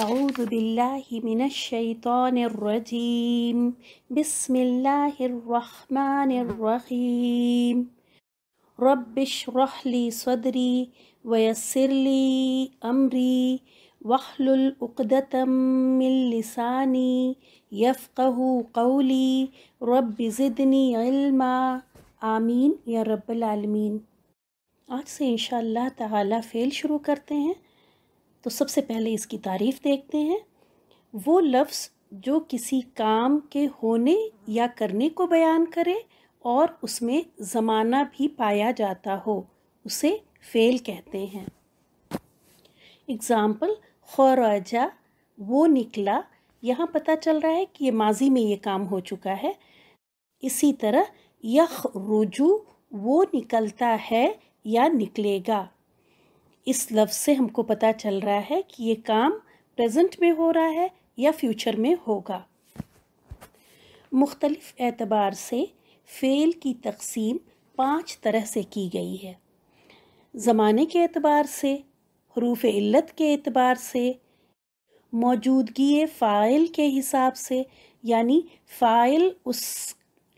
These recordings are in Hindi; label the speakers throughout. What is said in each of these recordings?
Speaker 1: أعوذ بالله من الشيطان الرجيم بسم الله الرحمن الرحيم رب اشرح لي صدري ويسر لي أمري واحلل عقدة من لساني يفقه قولي رب زدني علما آمين يا رب العالمين आज से इन تعالی فعل شروع کرتے ہیں तो सबसे पहले इसकी तारीफ देखते हैं वो लफ्ज़ जो किसी काम के होने या करने को बयान करे और उसमें ज़माना भी पाया जाता हो उसे फ़ेल कहते हैं एग्ज़ाम्पल खराजा वो निकला यहाँ पता चल रहा है कि ये माजी में ये काम हो चुका है इसी तरह यख रुजू वो निकलता है या निकलेगा इस लफ्ज़ से हमको पता चल रहा है कि ये काम प्रेजेंट में हो रहा है या फ्यूचर में होगा मुख्तलिफ एतबार से फ़ेल की तकसीम पाँच तरह से की गई है ज़माने के एतबार से हरूफ इल्लत के एतबार से मौजूदगी फ़ाइल के हिसाब से यानी फ़ाइल उस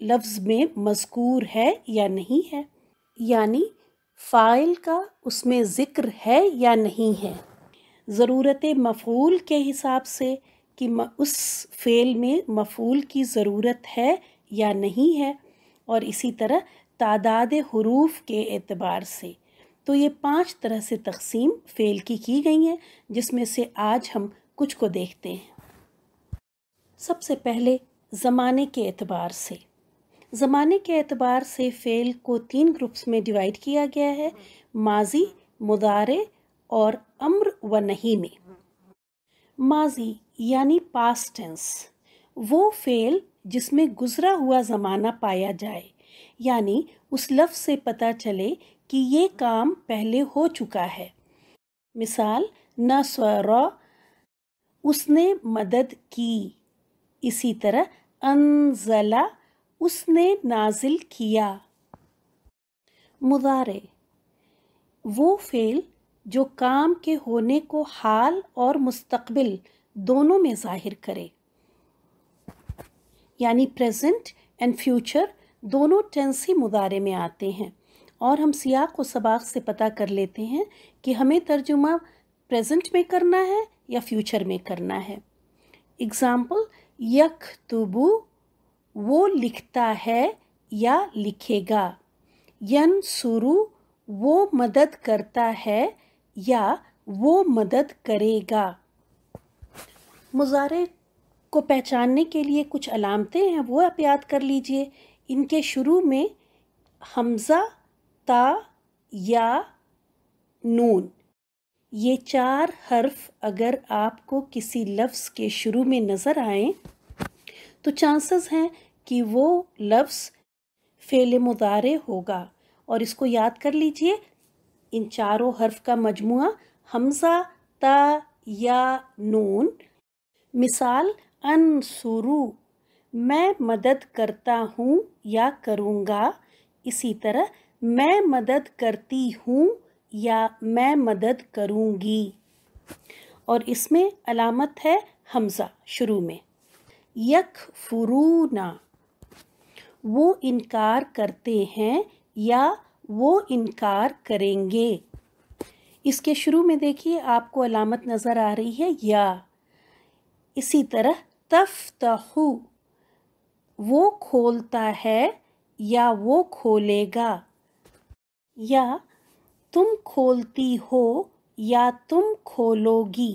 Speaker 1: लफ्ज़ में मजकूर है या नहीं है यानी फ़ाइल का उसमें ज़िक्र है या नहीं है ज़रूरत मफूल के हिसाब से कि उस फ़ेल में मफूल की ज़रूरत है या नहीं है और इसी तरह तादाद हरूफ के एतबार से तो ये पांच तरह से तकसीम फ़ेल की की गई हैं जिसमें से आज हम कुछ को देखते हैं सबसे पहले ज़माने के एतबार से ज़माने के अतबार से फ़ेल को तीन ग्रुप्स में डिवाइड किया गया है माजी मुदारे और अम्र व नहीं में माजी यानी पास्ट टेंस वो फ़ेल जिसमें गुज़रा हुआ ज़माना पाया जाए यानी उस लफ्ज़ से पता चले कि ये काम पहले हो चुका है मिसाल न स्वर उसने मदद की इसी तरह अनजला उसने नाजिल किया मुदारे वो फेल जो काम के होने को हाल और मुस्तकबिल दोनों में जाहिर करे यानी प्रेजेंट एंड फ्यूचर दोनों टेंस ही मुदारे में आते हैं और हम सियाह व सबाक से पता कर लेते हैं कि हमें तर्जुमा प्रेजेंट में करना है या फ्यूचर में करना है एग्ज़ाम्पल यख तुबू वो लिखता है या लिखेगा यन सुरु वो मदद करता है या वो मदद करेगा मुजारे को पहचानने के लिए कुछ अलामतें हैं वो आप याद कर लीजिए इनके शुरू में हमज़ा ता या नून ये चार हर्फ अगर आपको किसी लफ्ज़ के शुरू में नज़र आए तो चांसेस हैं कि वो लफ्ज़ फ़ेल मुदारे होगा और इसको याद कर लीजिए इन चारों हर्फ का मजमु हमज़ा ता या नून मिसाल अनसुरु मैं मदद करता हूँ या करूँगा इसी तरह मैं मदद करती हूँ या मैं मदद करूँगी और इसमें अलामत है हमज़ा शुरू में यक ना वो इनकार करते हैं या वो इनकार करेंगे इसके शुरू में देखिए आपको अलामत नज़र आ रही है या इसी तरह तफ्तहु वो खोलता है या वो खोलेगा या तुम खोलती हो या तुम खोलोगी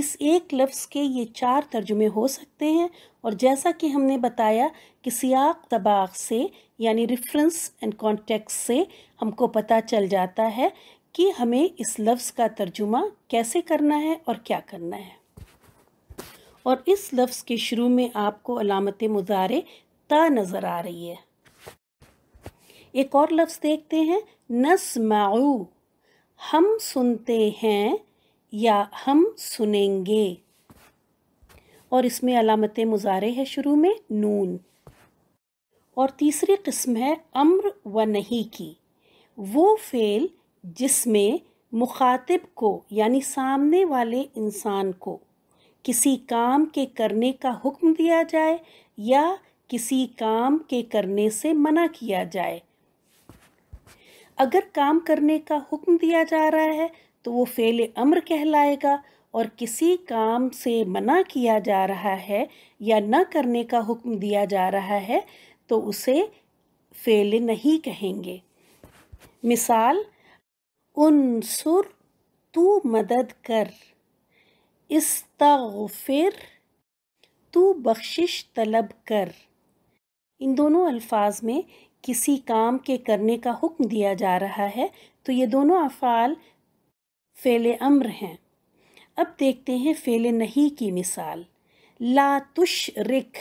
Speaker 1: इस एक लफ्ज़ के ये चार तर्जुमे हो सकते हैं और जैसा कि हमने बताया कि सियाक तबाक से यानी रेफरेंस एंड कॉन्टेक्स से हमको पता चल जाता है कि हमें इस लफ्ज़ का तर्जुमा कैसे करना है और क्या करना है और इस लफ्ज़ के शुरू में आपको अलामत मुजारे ता नज़र आ रही है एक और लफ्ज़ देखते हैं नसमाऊ हम सुनते हैं या हम सुनेंगे और इसमें अलामत मुजारे है शुरू में नून और तीसरी किस्म है अम्र व नहीं की वो फ़ेल जिसमें मुखातिब को यानी सामने वाले इंसान को किसी काम के करने का हुक्म दिया जाए या किसी काम के करने से मना किया जाए अगर काम करने का हुक्म दिया जा रहा है तो वो फ़ेल अम्र कहलाएगा और किसी काम से मना किया जा रहा है या न करने का हुक्म दिया जा रहा है तो उसे फ़ेल नहीं कहेंगे मिसाल उन सुर तू मदद कर इस्तगफिर तू बख्शिश तलब कर इन दोनों अल्फाज में किसी काम के करने का हुक्म दिया जा रहा है तो ये दोनों अफ़ाल फ़ेल अम्र हैं अब देखते हैं फ़ेल नहीं की मिसाल ला तुश रिख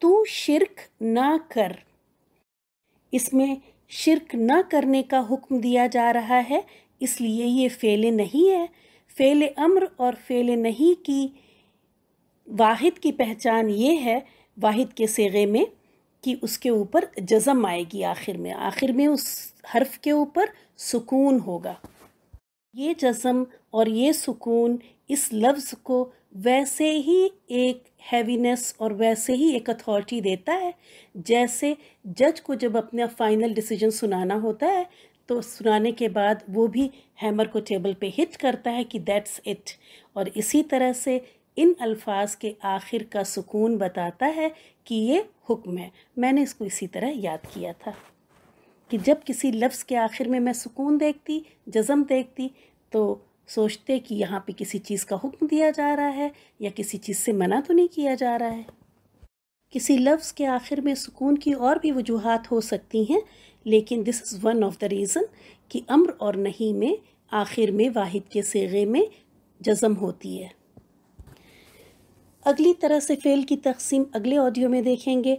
Speaker 1: तू शिरक ना कर इसमें शिरक ना करने का हुक्म दिया जा रहा है इसलिए ये फ़ेल नहीं है फ़ेल अम्र और फ़ेल नहीं की वाहिद की पहचान ये है वाहिद के सेगे में कि उसके ऊपर जज़म आएगी आखिर में आखिर में उस हर्फ के ऊपर सुकून होगा ये जज्म और ये सुकून इस लफ्ज़ को वैसे ही एक हैवीनेस और वैसे ही एक अथॉरिटी देता है जैसे जज को जब अपना फ़ाइनल डिसीजन सुनाना होता है तो सुनाने के बाद वो भी हैमर को टेबल पे हिट करता है कि दैट्स इट और इसी तरह से इन अल्फाज के आखिर का सुकून बताता है कि ये हुक्म है मैंने इसको इसी तरह याद किया था कि जब किसी लफ्ज़ के आखिर में मैं सुकून देखती जज़म देखती तो सोचते कि यहाँ पे किसी चीज़ का हुक्म दिया जा रहा है या किसी चीज़ से मना तो नहीं किया जा रहा है किसी लफ्ज़ के आखिर में सुकून की और भी वजूहत हो सकती हैं लेकिन this is one of the reason कि अम्र और नहीं में आखिर में वाहिद के सेगे में जज़म होती है अगली तरह से फ़ेल की तकसीम अगले ऑडियो में देखेंगे